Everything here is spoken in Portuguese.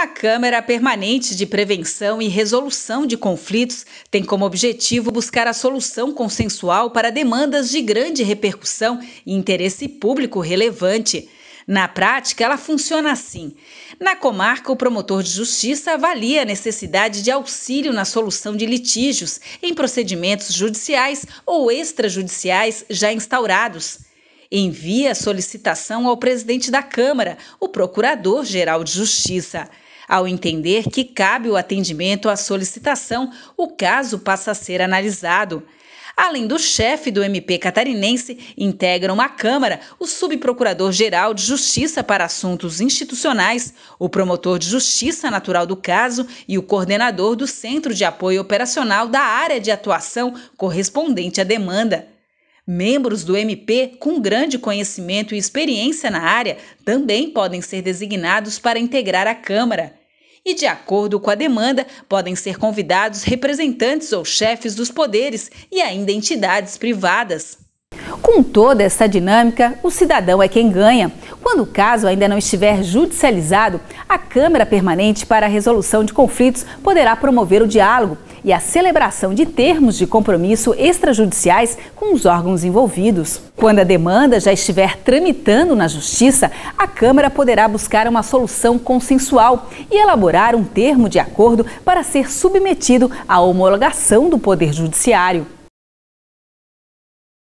A Câmara Permanente de Prevenção e Resolução de Conflitos tem como objetivo buscar a solução consensual para demandas de grande repercussão e interesse público relevante. Na prática, ela funciona assim. Na comarca, o promotor de justiça avalia a necessidade de auxílio na solução de litígios em procedimentos judiciais ou extrajudiciais já instaurados envia a solicitação ao presidente da Câmara, o Procurador-Geral de Justiça. Ao entender que cabe o atendimento à solicitação, o caso passa a ser analisado. Além do chefe do MP catarinense, integram a Câmara o subprocurador-geral de Justiça para Assuntos Institucionais, o promotor de Justiça Natural do caso e o coordenador do Centro de Apoio Operacional da área de atuação correspondente à demanda. Membros do MP com grande conhecimento e experiência na área também podem ser designados para integrar a Câmara. E, de acordo com a demanda, podem ser convidados representantes ou chefes dos poderes e ainda entidades privadas. Com toda essa dinâmica, o cidadão é quem ganha. Quando o caso ainda não estiver judicializado, a Câmara Permanente para a Resolução de Conflitos poderá promover o diálogo e a celebração de termos de compromisso extrajudiciais com os órgãos envolvidos. Quando a demanda já estiver tramitando na Justiça, a Câmara poderá buscar uma solução consensual e elaborar um termo de acordo para ser submetido à homologação do Poder Judiciário.